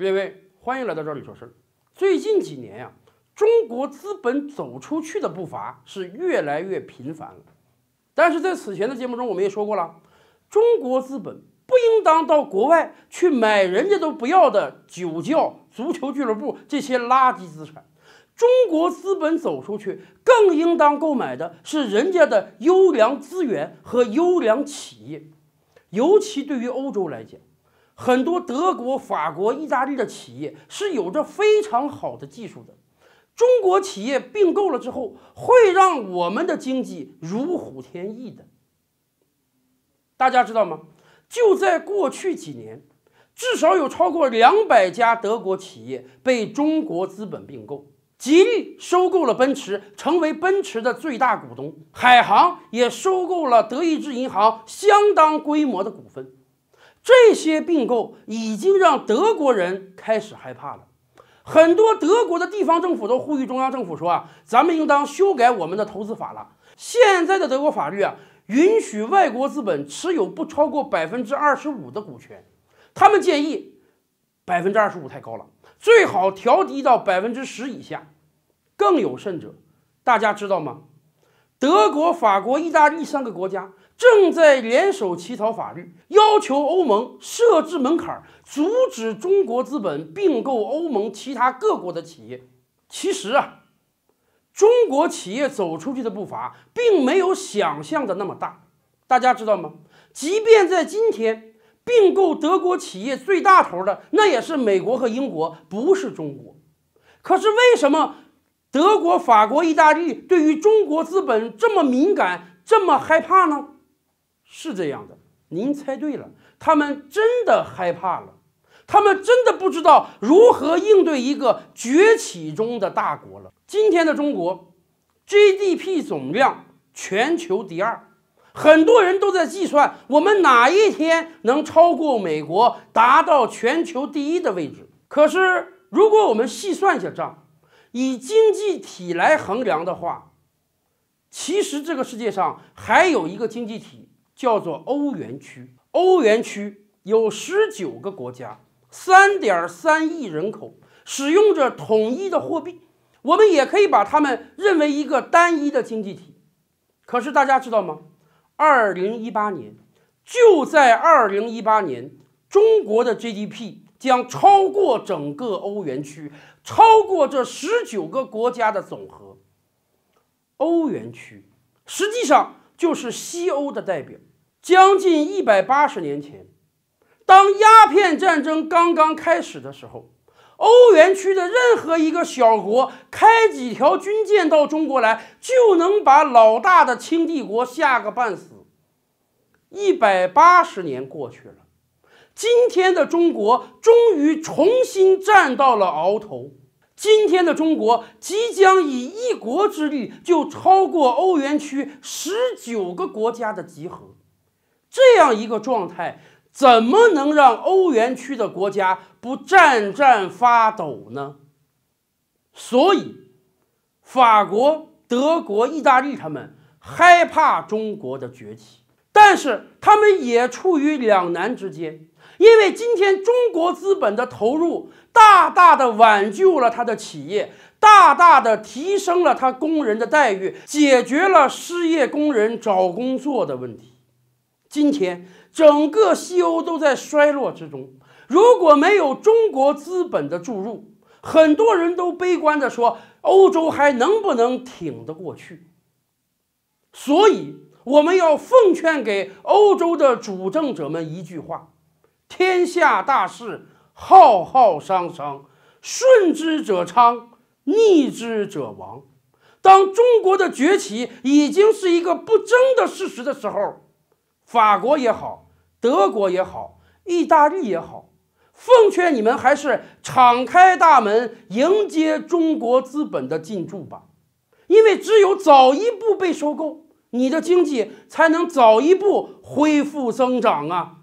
各位，欢迎来到这里说事儿。最近几年呀，中国资本走出去的步伐是越来越频繁了。但是在此前的节目中，我们也说过了，中国资本不应当到国外去买人家都不要的酒窖、足球俱乐部这些垃圾资产。中国资本走出去，更应当购买的是人家的优良资源和优良企业，尤其对于欧洲来讲。很多德国、法国、意大利的企业是有着非常好的技术的，中国企业并购了之后，会让我们的经济如虎添翼的。大家知道吗？就在过去几年，至少有超过两百家德国企业被中国资本并购。吉利收购了奔驰，成为奔驰的最大股东；海航也收购了德意志银行相当规模的股份。这些并购已经让德国人开始害怕了，很多德国的地方政府都呼吁中央政府说啊，咱们应当修改我们的投资法了。现在的德国法律啊，允许外国资本持有不超过百分之二十五的股权，他们建议百分之二十五太高了，最好调低到百分之十以下。更有甚者，大家知道吗？德国、法国、意大利三个国家。正在联手起草法律，要求欧盟设置门槛，阻止中国资本并购欧盟其他各国的企业。其实啊，中国企业走出去的步伐并没有想象的那么大。大家知道吗？即便在今天，并购德国企业最大头的那也是美国和英国，不是中国。可是为什么德国、法国、意大利对于中国资本这么敏感、这么害怕呢？是这样的，您猜对了，他们真的害怕了，他们真的不知道如何应对一个崛起中的大国了。今天的中国，GDP 总量全球第二，很多人都在计算我们哪一天能超过美国，达到全球第一的位置。可是，如果我们细算一下账，以经济体来衡量的话，其实这个世界上还有一个经济体。叫做欧元区，欧元区有十九个国家，三点三亿人口，使用着统一的货币。我们也可以把它们认为一个单一的经济体。可是大家知道吗？二零一八年，就在二零一八年，中国的 GDP 将超过整个欧元区，超过这十九个国家的总和。欧元区实际上就是西欧的代表。将近一百八十年前，当鸦片战争刚刚开始的时候，欧元区的任何一个小国开几条军舰到中国来，就能把老大的清帝国吓个半死。一百八十年过去了，今天的中国终于重新站到了鳌头。今天的中国即将以一国之力，就超过欧元区十九个国家的集合。这样一个状态，怎么能让欧元区的国家不战战发抖呢？所以，法国、德国、意大利他们害怕中国的崛起，但是他们也处于两难之间，因为今天中国资本的投入大大的挽救了他的企业，大大的提升了他工人的待遇，解决了失业工人找工作的问题。今天，整个西欧都在衰落之中。如果没有中国资本的注入，很多人都悲观地说，欧洲还能不能挺得过去？所以，我们要奉劝给欧洲的主政者们一句话：天下大势，浩浩汤汤，顺之者昌，逆之者亡。当中国的崛起已经是一个不争的事实的时候。法国也好，德国也好，意大利也好，奉劝你们还是敞开大门迎接中国资本的进驻吧，因为只有早一步被收购，你的经济才能早一步恢复增长啊！